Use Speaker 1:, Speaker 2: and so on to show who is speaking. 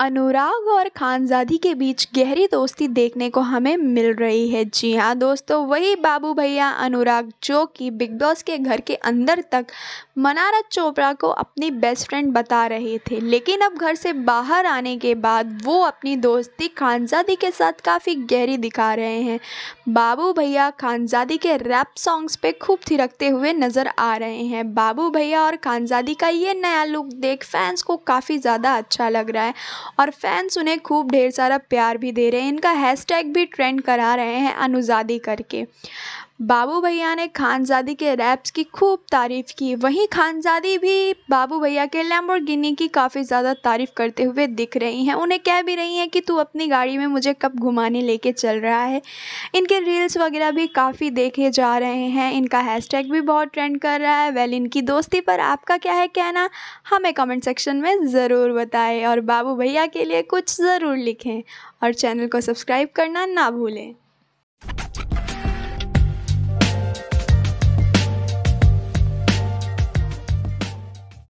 Speaker 1: अनुराग और खानजादी के बीच गहरी दोस्ती देखने को हमें मिल रही है जी हाँ दोस्तों वही बाबू भैया अनुराग जो कि बिग बॉस के घर के अंदर तक मनारत चोपड़ा को अपनी बेस्ट फ्रेंड बता रहे थे लेकिन अब घर से बाहर आने के बाद वो अपनी दोस्ती खानजादी के साथ काफ़ी गहरी दिखा रहे हैं बाबू भैया खानजादी के रैप सॉन्ग्स पे खूब थिरकते हुए नज़र आ रहे हैं बाबू भैया और खानजादी का ये नया लुक देख फैंस को काफ़ी ज़्यादा अच्छा लग रहा है और फैंस उन्हें खूब ढेर सारा प्यार भी दे रहे हैं इनका हैशटैग भी ट्रेंड करा रहे हैं अनुज़ादी करके बाबू भैया ने खानजादी के रैप्स की खूब तारीफ़ की वहीं खानजादी भी बाबू भैया के गिनी की काफ़ी ज़्यादा तारीफ़ करते हुए दिख रही हैं उन्हें कह भी रही हैं कि तू अपनी गाड़ी में मुझे कब घुमाने लेके चल रहा है इनके रील्स वगैरह भी काफ़ी देखे जा रहे हैं इनका हैशटैग भी बहुत ट्रेंड कर रहा है वेल इनकी दोस्ती पर आपका क्या है कहना हमें कमेंट सेक्शन में ज़रूर बताएं और बाबू भैया के लिए कुछ ज़रूर लिखें और चैनल को सब्सक्राइब करना ना भूलें